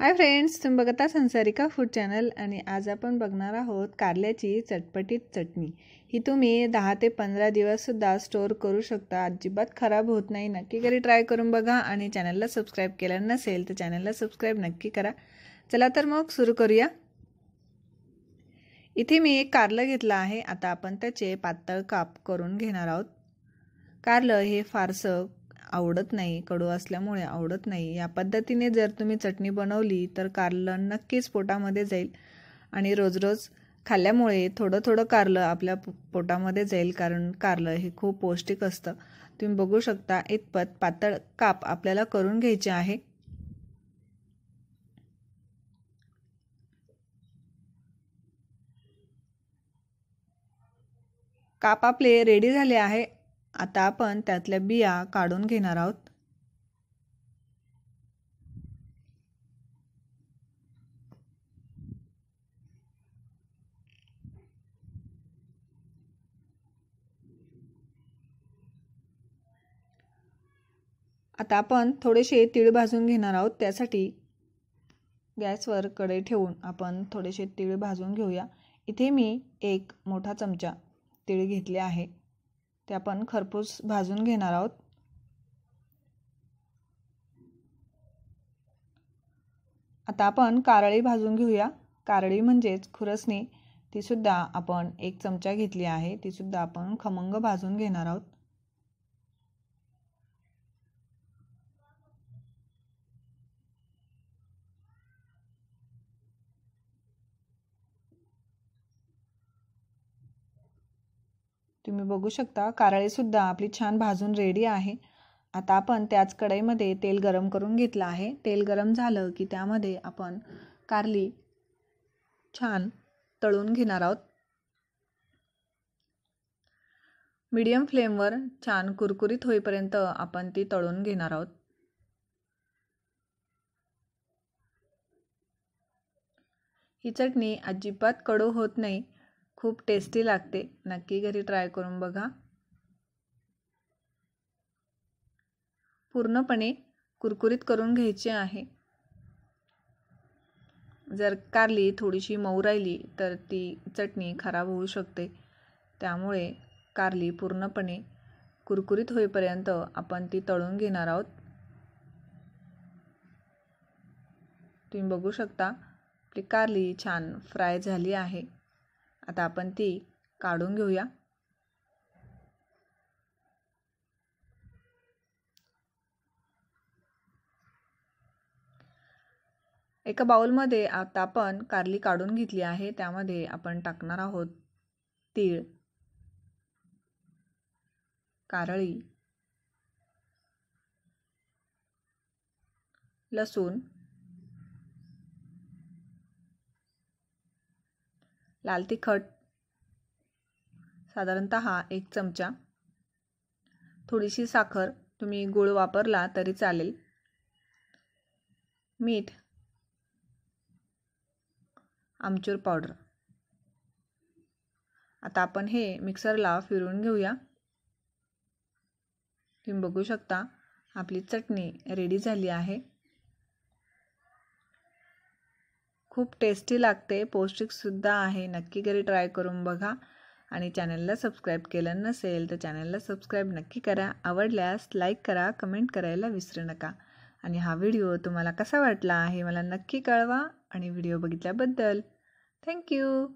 hi friends तुम्ही बघता संसारिका food channel आणि आज आपण बघणार आहोत कारल्याची चटपटीत चटणी ही तुम्ही दहा ते पंधरा दिवससुद्धा स्टोअर करू शकता अजिबात खराब होत नाही नक्की घरी ट्राय करून बघा आणि चॅनलला सबस्क्राईब केलं नसेल तर चॅनलला सबस्क्राईब नक्की करा चला तर मग सुरू करूया इथे मी एक कारलं घेतलं आहे आता आपण त्याचे पातळ काप करून घेणार आहोत कारलं हे फारसं आवडत नाही कडू असल्यामुळे आवडत नाही या पद्धतीने जर तुम्ही चटणी बनवली तर कारलं नक्कीच पोटामध्ये जाईल आणि रोज रोज खाल्ल्यामुळे थोडं थोडं कारलं आपल्या पोटामध्ये जाईल कारण कारलं हे खूप पौष्टिक असतं तुम्ही बघू शकता इतपत पातळ काप आपल्याला करून घ्यायचे आहे काप आपले रेडी झाले आहे आता आपण त्यातल्या बिया काढून घेणार आहोत आता आपण थोडेसे तीळ भाजून घेणार आहोत त्यासाठी गॅसवर कडे ठेवून आपण थोडेसे तीळ भाजून घेऊया इथे मी एक मोठा चमचा तीळ घेतले आहे ते आपण खरपूस भाजून घेणार आहोत आता आपण कारळी भाजून घेऊया कारळी म्हणजेच खुरसणी तीसुद्धा आपण एक चमचा घेतली आहे तीसुद्धा आपण खमंग भाजून घेणार आहोत तुम्ही बघू शकता कारळेसुद्धा आपली छान भाजून रेडी आहे आता आपण त्याच कढईमध्ये तेल गरम करून घेतलं आहे तेल गरम झालं की त्यामध्ये आपण कारली छान तळून घेणार आहोत मीडियम फ्लेमवर छान कुरकुरीत होईपर्यंत आपण ती तळून घेणार आहोत ही चटणी अजिबात कडू होत नाही खूप टेस्टी लागते नक्की घरी ट्राय करून बघा पूर्णपणे कुरकुरीत करून घ्यायचे आहे जर कारली थोडीशी मऊ राहिली तर ती चटणी खराब होऊ शकते त्यामुळे कारली पूर्णपणे कुरकुरीत होईपर्यंत आपण ती तळून घेणार आहोत तुम्ही बघू शकता आपली कारली छान फ्राय झाली आहे आता आपण ती काढून घेऊया एका बाउलमध्ये आता आपण कारली काढून घेतली आहे त्यामध्ये आपण टाकणार आहोत तीळ कारळी लसूण लाल तिखट साधारणत एक चमचा थोडीशी साखर तुम्ही गूळ वापरला तरी चालेल मीठ आमचूर पावडर आता आपण हे मिक्सरला फिरवून घेऊया तुम्ही बघू शकता आपली चटणी रेडी झाली आहे खूप टेस्टी लागते पौष्टिकसुद्धा आहे नक्की घरी ट्राय करून बघा आणि चॅनलला सबस्क्राईब केलं नसेल तर चॅनलला सबस्क्राईब नक्की करा आवडल्यास लाईक करा कमेंट करायला विसरू नका आणि हा व्हिडिओ तुम्हाला कसा वाटला आहे मला नक्की कळवा आणि व्हिडिओ बघितल्याबद्दल थँक्यू